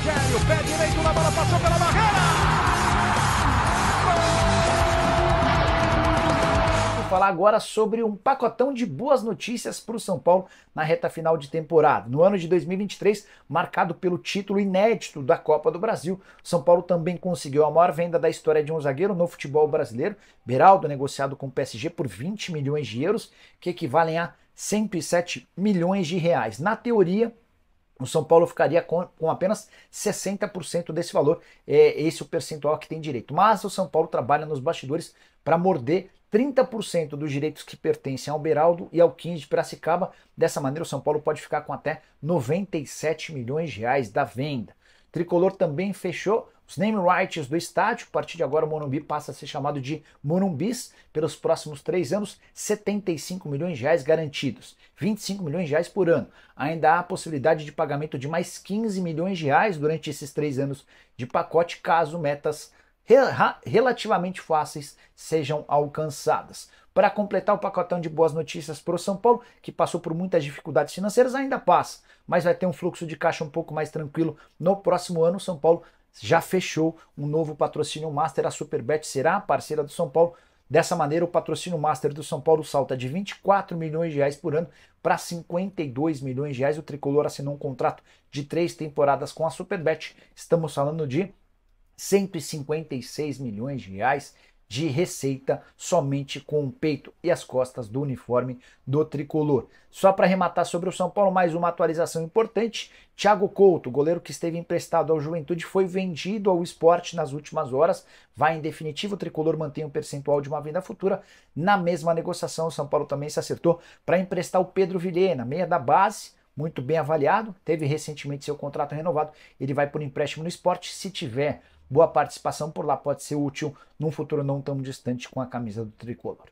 Rogério, pé direito na bola, passou pela barreira. Vou falar agora sobre um pacotão de boas notícias para o São Paulo na reta final de temporada. No ano de 2023, marcado pelo título inédito da Copa do Brasil, São Paulo também conseguiu a maior venda da história de um zagueiro no futebol brasileiro, Beraldo, negociado com o PSG por 20 milhões de euros, que equivalem a 107 milhões de reais. Na teoria, o São Paulo ficaria com, com apenas 60% desse valor, é esse o percentual que tem direito. Mas o São Paulo trabalha nos bastidores para morder 30% dos direitos que pertencem ao Beraldo e ao 15 de Piracicaba. Dessa maneira, o São Paulo pode ficar com até 97 milhões de reais da venda. tricolor também fechou os name rights do estádio, a partir de agora o Morumbi passa a ser chamado de Morumbis pelos próximos três anos, 75 milhões de reais garantidos, 25 milhões de reais por ano. Ainda há a possibilidade de pagamento de mais 15 milhões de reais durante esses três anos de pacote, caso metas relativamente fáceis sejam alcançadas. Para completar o pacotão de boas notícias para o São Paulo, que passou por muitas dificuldades financeiras, ainda passa, mas vai ter um fluxo de caixa um pouco mais tranquilo no próximo ano. O São Paulo já fechou um novo patrocínio master. A Superbet será a parceira do São Paulo. Dessa maneira, o patrocínio master do São Paulo salta de 24 milhões de reais por ano para 52 milhões de reais. O tricolor assinou um contrato de três temporadas com a Superbet. Estamos falando de 156 milhões de reais de receita somente com o peito e as costas do uniforme do tricolor. Só para arrematar sobre o São Paulo, mais uma atualização importante. Thiago Couto, goleiro que esteve emprestado ao Juventude, foi vendido ao esporte nas últimas horas. Vai em definitivo, o tricolor mantém um percentual de uma venda futura. Na mesma negociação, o São Paulo também se acertou para emprestar o Pedro Vilhena, meia da base muito bem avaliado, teve recentemente seu contrato renovado, ele vai por empréstimo no esporte, se tiver boa participação por lá pode ser útil num futuro não tão distante com a camisa do tricolor.